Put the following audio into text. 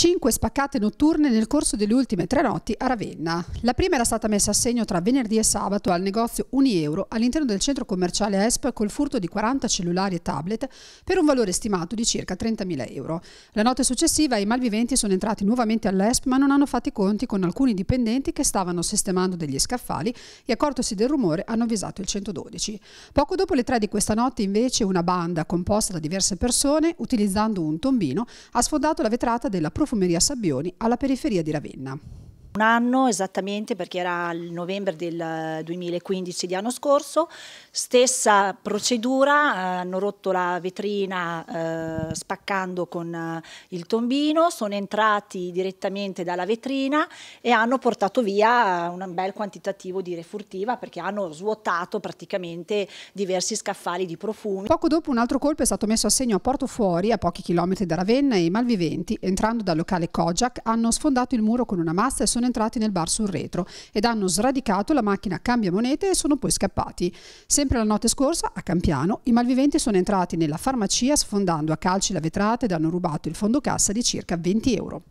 Cinque spaccate notturne nel corso delle ultime tre notti a Ravenna. La prima era stata messa a segno tra venerdì e sabato al negozio Unieuro all'interno del centro commerciale ESP col furto di 40 cellulari e tablet per un valore stimato di circa 30.000 euro. La notte successiva i malviventi sono entrati nuovamente all'ESP ma non hanno fatto i conti con alcuni dipendenti che stavano sistemando degli scaffali e accortosi del rumore hanno avvisato il 112. Poco dopo le tre di questa notte invece una banda composta da diverse persone utilizzando un tombino ha sfondato la vetrata della profondità profumeria Sabbioni alla periferia di Ravenna un anno esattamente perché era il novembre del 2015 di anno scorso, stessa procedura, eh, hanno rotto la vetrina eh, spaccando con eh, il tombino, sono entrati direttamente dalla vetrina e hanno portato via un bel quantitativo di refurtiva perché hanno svuotato praticamente diversi scaffali di profumi. Poco dopo un altro colpo è stato messo a segno a Porto Fuori, a pochi chilometri da Ravenna e i malviventi, entrando dal locale Kojak, hanno sfondato il muro con una massa e sono entrati nel bar sul retro ed hanno sradicato la macchina cambia monete e sono poi scappati. Sempre la notte scorsa, a Campiano, i malviventi sono entrati nella farmacia sfondando a calci la vetrata ed hanno rubato il fondo cassa di circa 20 euro.